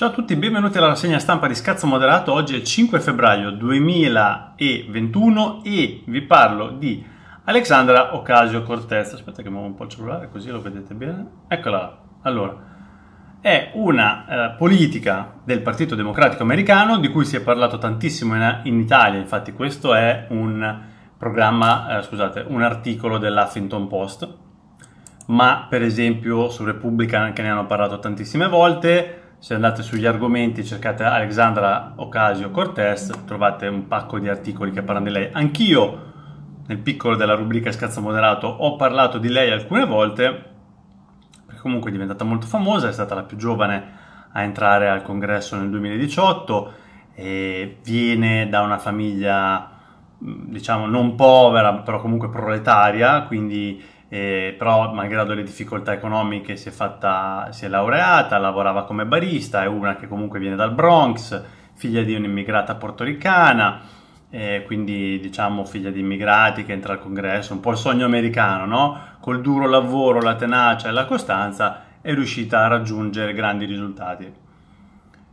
Ciao a tutti, benvenuti alla rassegna stampa di Scazzo Moderato. Oggi è 5 febbraio 2021 e vi parlo di Alexandra Ocasio Cortez. Aspetta che muovo un po' il cellulare così lo vedete bene. Eccola. Là. Allora, è una eh, politica del Partito Democratico Americano di cui si è parlato tantissimo in, in Italia. Infatti, questo è un programma, eh, scusate, un articolo dell'Huffington Post. Ma per esempio su Repubblica anche ne hanno parlato tantissime volte se andate sugli argomenti cercate Alexandra Ocasio Cortez trovate un pacco di articoli che parlano di lei anch'io nel piccolo della rubrica Scazzo Moderato ho parlato di lei alcune volte perché comunque è diventata molto famosa è stata la più giovane a entrare al congresso nel 2018 e viene da una famiglia diciamo non povera però comunque proletaria quindi eh, però malgrado le difficoltà economiche si è, fatta, si è laureata, lavorava come barista, è una che comunque viene dal Bronx, figlia di un'immigrata portoricana, eh, quindi diciamo figlia di immigrati che entra al congresso, un po' il sogno americano, no? Col duro lavoro, la tenacia e la costanza è riuscita a raggiungere grandi risultati.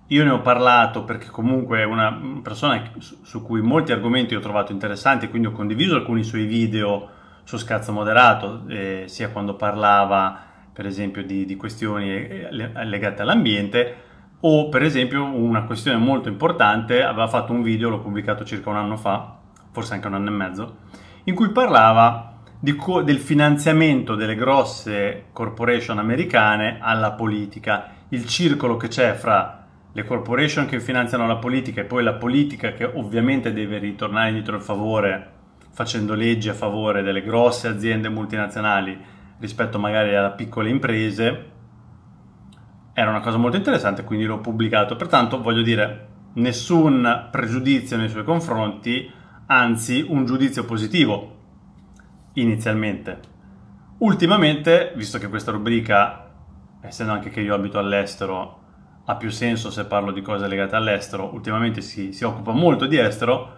Io ne ho parlato perché comunque è una persona su cui molti argomenti ho trovato interessanti, quindi ho condiviso alcuni suoi video su scazzo moderato, eh, sia quando parlava per esempio di, di questioni eh, legate all'ambiente, o per esempio una questione molto importante, aveva fatto un video, l'ho pubblicato circa un anno fa, forse anche un anno e mezzo, in cui parlava co- del finanziamento delle grosse corporation americane alla politica, il circolo che c'è fra le corporation che finanziano la politica e poi la politica che ovviamente deve ritornare indietro il favore facendo leggi a favore delle grosse aziende multinazionali rispetto magari alle piccole imprese, era una cosa molto interessante, quindi l'ho pubblicato. Pertanto, voglio dire, nessun pregiudizio nei suoi confronti, anzi un giudizio positivo inizialmente. Ultimamente, visto che questa rubrica, essendo anche che io abito all'estero, ha più senso se parlo di cose legate all'estero, ultimamente si, si occupa molto di estero,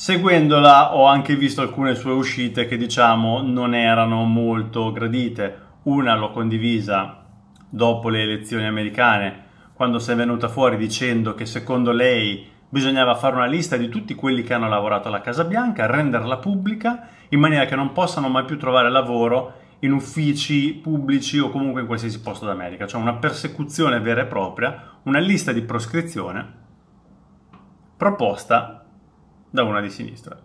Seguendola ho anche visto alcune sue uscite che diciamo non erano molto gradite. Una l'ho condivisa dopo le elezioni americane, quando si è venuta fuori dicendo che secondo lei bisognava fare una lista di tutti quelli che hanno lavorato alla Casa Bianca, renderla pubblica, in maniera che non possano mai più trovare lavoro in uffici pubblici o comunque in qualsiasi posto d'America, cioè una persecuzione vera e propria, una lista di proscrizione proposta da una di sinistra.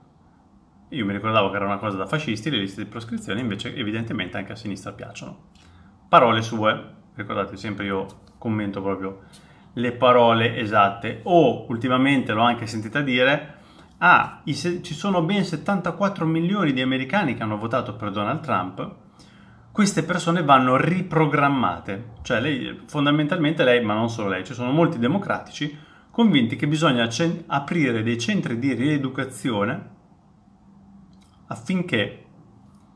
Io mi ricordavo che era una cosa da fascisti, le liste di proscrizione invece evidentemente anche a sinistra piacciono. Parole sue, ricordate sempre io commento proprio le parole esatte, o ultimamente l'ho anche sentita dire, ah, ci sono ben 74 milioni di americani che hanno votato per Donald Trump, queste persone vanno riprogrammate, cioè lei, fondamentalmente lei, ma non solo lei, ci sono molti democratici convinti che bisogna aprire dei centri di rieducazione affinché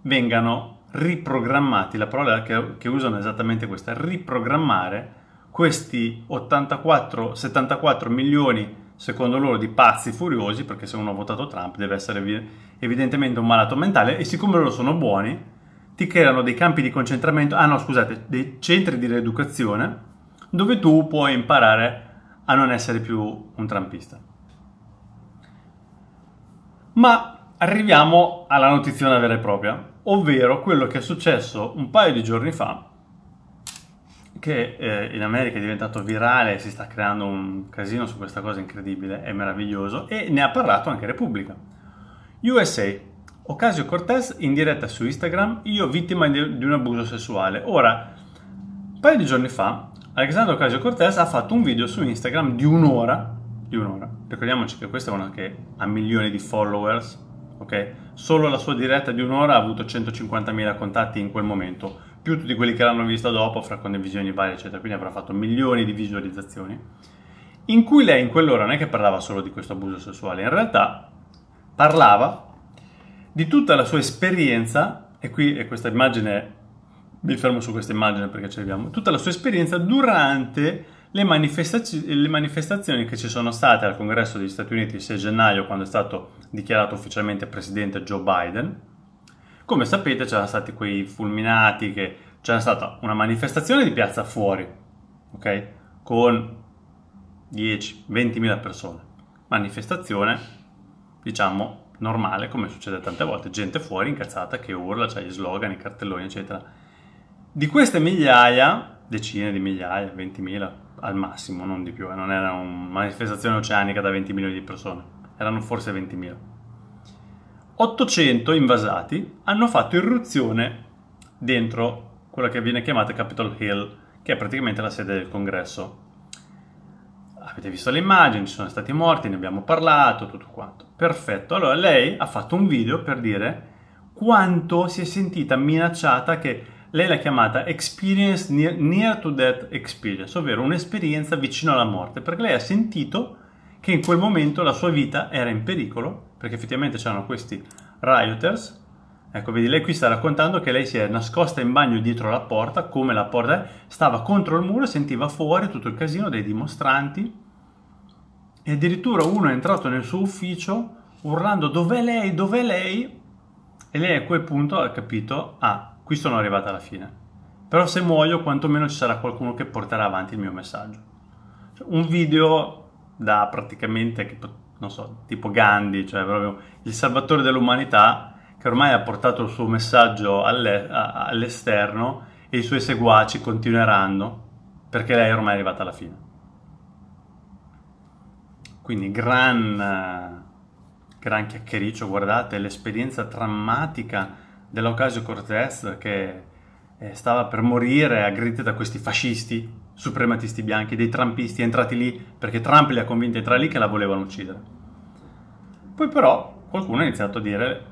vengano riprogrammati, la parola che, che usano è esattamente questa, riprogrammare questi 84, 74 milioni secondo loro di pazzi furiosi, perché se uno ha votato Trump deve essere evidentemente un malato mentale e siccome loro sono buoni, ti creano dei campi di concentramento, ah no scusate, dei centri di rieducazione dove tu puoi imparare a a non essere più un trampista. Ma arriviamo alla notizia vera e propria, ovvero quello che è successo un paio di giorni fa, che eh, in America è diventato virale, si sta creando un casino su questa cosa incredibile, è meraviglioso, e ne ha parlato anche Repubblica. USA, Ocasio Cortez in diretta su Instagram, io vittima di un abuso sessuale. Ora, un paio di giorni fa Alexandro Casio Cortez ha fatto un video su Instagram di un'ora, di un'ora. Ricordiamoci che questa è una che ha milioni di followers, ok? Solo la sua diretta di un'ora ha avuto 150.000 contatti in quel momento, più tutti quelli che l'hanno vista dopo, fra condivisioni varie, eccetera. Quindi avrà fatto milioni di visualizzazioni. In cui lei in quell'ora non è che parlava solo di questo abuso sessuale, in realtà parlava di tutta la sua esperienza, e qui e questa immagine mi fermo su questa immagine perché ci arriviamo, tutta la sua esperienza durante le, manifestaz- le, manifestazioni che ci sono state al congresso degli Stati Uniti il 6 gennaio quando è stato dichiarato ufficialmente presidente Joe Biden. Come sapete c'erano stati quei fulminati che c'era stata una manifestazione di piazza fuori, ok? Con 10 20000 persone. Manifestazione, diciamo, normale come succede tante volte, gente fuori incazzata che urla, c'ha gli slogan, i cartelloni, eccetera di queste migliaia, decine di migliaia, 20.000 al massimo, non di più, eh, non era una manifestazione oceanica da 20 milioni di persone, erano forse 20.000. 800 invasati hanno fatto irruzione dentro quella che viene chiamata Capitol Hill, che è praticamente la sede del congresso. Avete visto le immagini, ci sono stati morti, ne abbiamo parlato, tutto quanto. Perfetto. Allora lei ha fatto un video per dire quanto si è sentita minacciata che lei l'ha chiamata experience near, near, to death experience, ovvero un'esperienza vicino alla morte, perché lei ha sentito che in quel momento la sua vita era in pericolo, perché effettivamente c'erano questi rioters. Ecco, vedi, lei qui sta raccontando che lei si è nascosta in bagno dietro la porta, come la porta è, stava contro il muro e sentiva fuori tutto il casino dei dimostranti. E addirittura uno è entrato nel suo ufficio urlando dov'è lei, dov'è lei? E lei a quel punto ha capito, ah, qui sono arrivata alla fine. Però se muoio quantomeno ci sarà qualcuno che porterà avanti il mio messaggio. Cioè, un video da praticamente, non so, tipo Gandhi, cioè proprio il salvatore dell'umanità, che ormai ha portato il suo messaggio all'e- all'esterno e i suoi seguaci continueranno perché lei è ormai arrivata alla fine. Quindi gran, gran chiacchiericcio, guardate l'esperienza drammatica dell'Ocasio Cortez che eh, stava per morire aggredita da questi fascisti suprematisti bianchi, dei trumpisti entrati lì perché Trump li ha convinti a entrare lì che la volevano uccidere. Poi però qualcuno ha iniziato a dire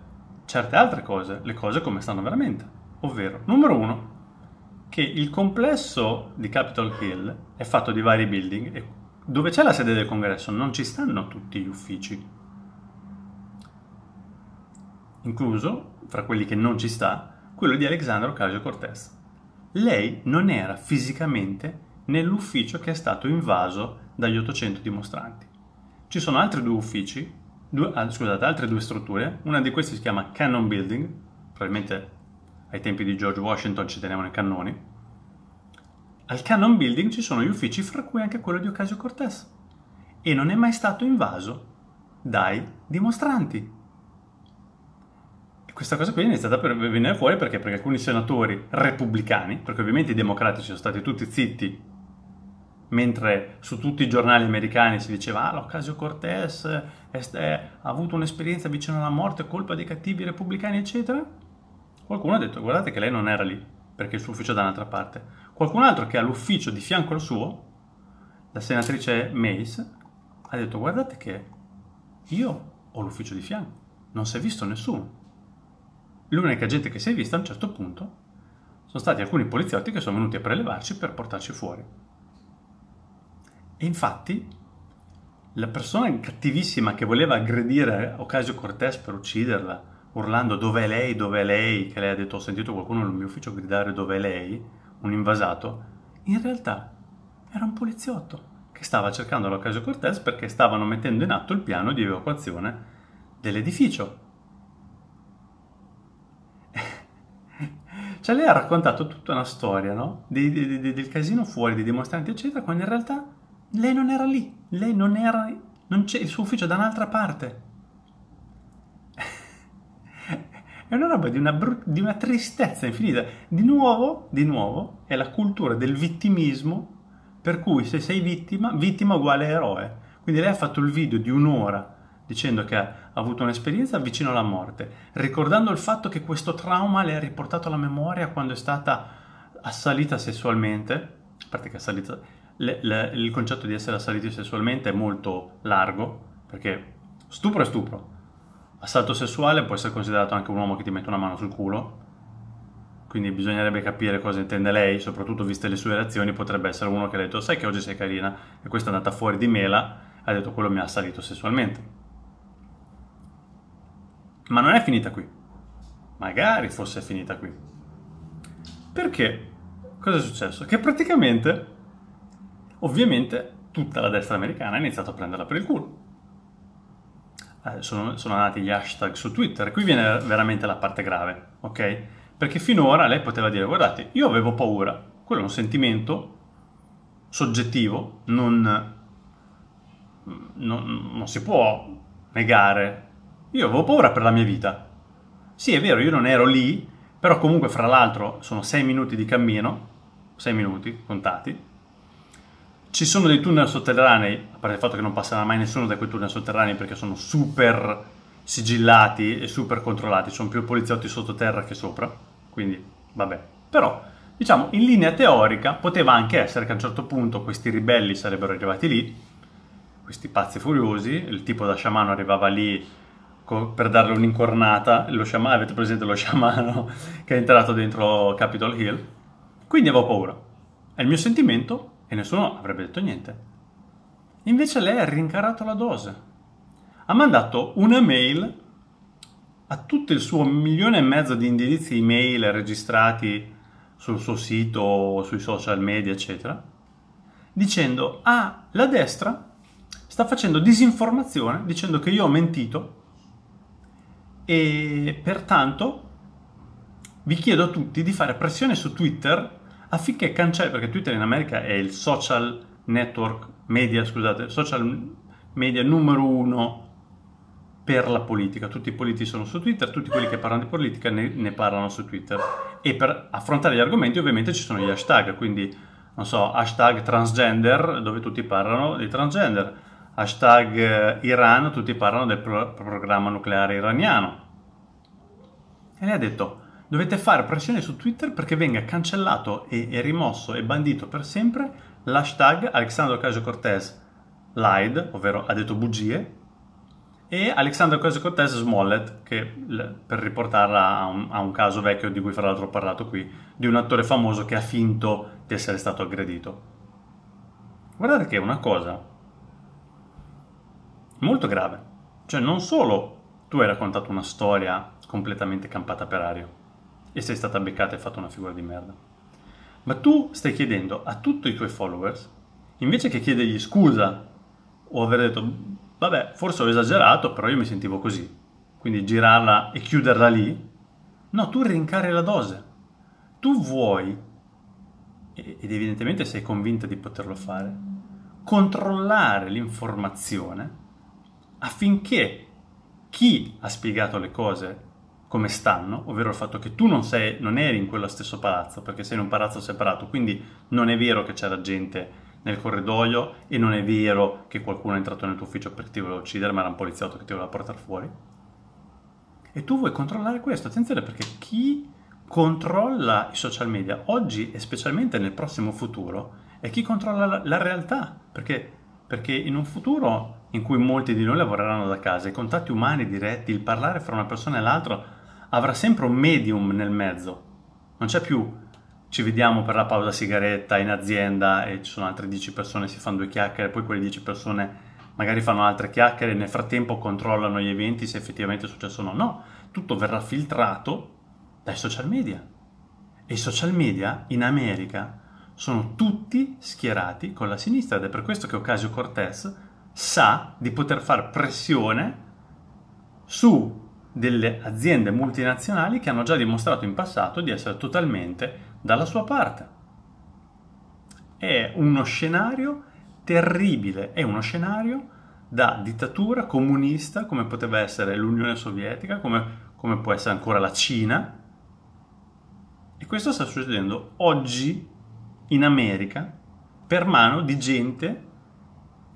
certe altre cose, le cose come stanno veramente. Ovvero, numero uno, che il complesso di Capitol Hill è fatto di vari building e dove c'è la sede del congresso non ci stanno tutti gli uffici incluso, fra quelli che non ci sta, quello di Alexandra Ocasio-Cortez. Lei non era fisicamente nell'ufficio che è stato invaso dagli 800 dimostranti. Ci sono altri due uffici, due, ah, scusate, altre due strutture, una di queste si chiama Cannon Building, probabilmente ai tempi di George Washington ci tenevano i cannoni. Al Cannon Building ci sono gli uffici, fra cui anche quello di Ocasio Cortez, e non è mai stato invaso dai dimostranti questa cosa qui è iniziata per venire fuori perché, perché alcuni senatori repubblicani, perché ovviamente i democratici sono stati tutti zitti mentre su tutti i giornali americani si diceva ah, Ocasio Cortez ha avuto un'esperienza vicino alla morte colpa dei cattivi repubblicani, eccetera. Qualcuno ha detto guardate che lei non era lì perché il suo ufficio è da un'altra parte. Qualcun altro che ha l'ufficio di fianco al suo, la senatrice Mace, ha detto guardate che io ho l'ufficio di fianco, non si è visto nessuno. L'unica gente che si è vista a un certo punto sono stati alcuni poliziotti che sono venuti a prelevarci per portarci fuori. E infatti la persona cattivissima che voleva aggredire Ocasio Cortez per ucciderla, urlando dov'è lei, dov'è lei, che lei ha detto ho sentito qualcuno nel mio ufficio gridare dov'è lei, un invasato, in realtà era un poliziotto che stava cercando l'Ocasio Cortez perché stavano mettendo in atto il piano di evacuazione dell'edificio Cioè lei ha raccontato tutta una storia, no? De, de, de, del casino fuori, dei dimostranti, eccetera, quando in realtà lei non era lì, lei non era, non il suo ufficio è da un'altra parte. è una roba di una, bru- di una tristezza infinita. Di nuovo, di nuovo, è la cultura del vittimismo per cui se sei vittima, vittima uguale eroe. Quindi lei ha fatto il video di un'ora dicendo che ha ha avuto un'esperienza vicino alla morte, ricordando il fatto che questo trauma le ha riportato alla memoria quando è stata assalita sessualmente, a parte che assalita, le, le, il concetto di essere assaliti sessualmente è molto largo, perché stupro è stupro, assalto sessuale può essere considerato anche un uomo che ti mette una mano sul culo, quindi bisognerebbe capire cosa intende lei, soprattutto viste le sue reazioni, potrebbe essere uno che ha detto sai che oggi sei carina e questa è andata fuori di mela, ha detto quello mi ha assalito sessualmente. Ma non è finita qui. Magari fosse finita qui. Perché? Cosa è successo? Che praticamente, ovviamente, tutta la destra americana ha iniziato a prenderla per il culo. Eh, sono, sono nati gli hashtag su Twitter. Qui viene veramente la parte grave, ok? Perché finora lei poteva dire, guardate, io avevo paura. Quello è un sentimento soggettivo, non, non, non si può negare io avevo paura per la mia vita. Sì, è vero, io non ero lì, però comunque fra l'altro sono sei minuti di cammino, sei minuti contati. Ci sono dei tunnel sotterranei, a parte il fatto che non passerà mai nessuno da quei tunnel sotterranei perché sono super sigillati e super controllati, sono più poliziotti sottoterra che sopra, quindi vabbè. Però, diciamo, in linea teorica poteva anche essere che a un certo punto questi ribelli sarebbero arrivati lì, questi pazzi furiosi, il tipo da sciamano arrivava lì co- per darle un'incornata, lo sciama- avete presente lo sciamano che è entrato dentro Capitol Hill? Quindi avevo paura. È il mio sentimento e nessuno avrebbe detto niente. Invece lei ha rincarato la dose. Ha mandato una mail a tutto il suo milione e mezzo di indirizzi email registrati sul suo sito, sui social media, eccetera, dicendo, ah, la destra sta facendo disinformazione dicendo che io ho mentito e pertanto vi chiedo a tutti di fare pressione su Twitter affinché cancelli, perché Twitter in America è il social network media, scusate, social media numero uno per la politica. Tutti i politici sono su Twitter, tutti quelli che parlano di politica ne, ne, parlano su Twitter. E per affrontare gli argomenti ovviamente ci sono gli hashtag, quindi non so, hashtag transgender, dove tutti parlano di transgender, hashtag eh, Iran, tutti parlano del pro- programma nucleare iraniano. E lei ha detto, dovete fare pressione su Twitter perché venga cancellato e, e rimosso e bandito per sempre l'hashtag Alexandro Casio cortez lied, ovvero ha detto bugie, e Alexandro Casio cortez smollet, che per riportarla a un, a un caso vecchio di cui fra l'altro ho parlato qui, di un attore famoso che ha finto di essere stato aggredito. Guardate che è una cosa molto grave. Cioè non solo tu hai raccontato una storia completamente campata per aria e sei stata beccata e fatto una figura di merda, ma tu stai chiedendo a tutti i tuoi followers, invece che chiedergli scusa o aver detto vabbè forse ho esagerato però io mi sentivo così, quindi girarla e chiuderla lì, no tu rincari la dose, tu vuoi, ed evidentemente sei convinta di poterlo fare, controllare l'informazione affinché chi ha spiegato le cose come stanno, ovvero il fatto che tu non, sei, non eri in quello stesso palazzo, perché sei in un palazzo separato, quindi non è vero che c'era gente nel corridoio e non è vero che qualcuno è entrato nel tuo ufficio perché ti voleva uccidere, ma era un poliziotto che ti voleva portare fuori. E tu vuoi controllare questo, attenzione perché chi controlla i social media oggi e specialmente nel prossimo futuro è chi controlla la, realtà, perché, perché in un futuro in cui molti di noi lavoreranno da casa, i contatti umani diretti, il parlare fra una persona e l'altra avrà sempre un medium nel mezzo. Non c'è più ci vediamo per la pausa sigaretta in azienda e ci sono altre 10 persone, si fanno due chiacchiere, poi quelle 10 persone magari fanno altre chiacchiere e nel frattempo controllano gli eventi se effettivamente è successo o no. No, tutto verrà filtrato dai social media. E i social media in America sono tutti schierati con la sinistra ed è per questo che Ocasio Cortez sa di poter fare pressione su delle aziende multinazionali che hanno già dimostrato in passato di essere totalmente dalla sua parte. È uno scenario terribile, è uno scenario da dittatura comunista come poteva essere l'Unione Sovietica, come, come può essere ancora la Cina. E questo sta succedendo oggi in America per mano di gente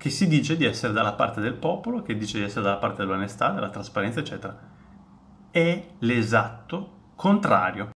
che si dice di essere dalla parte del popolo, che dice di essere dalla parte dell'onestà, della trasparenza, eccetera. È l'esatto contrario.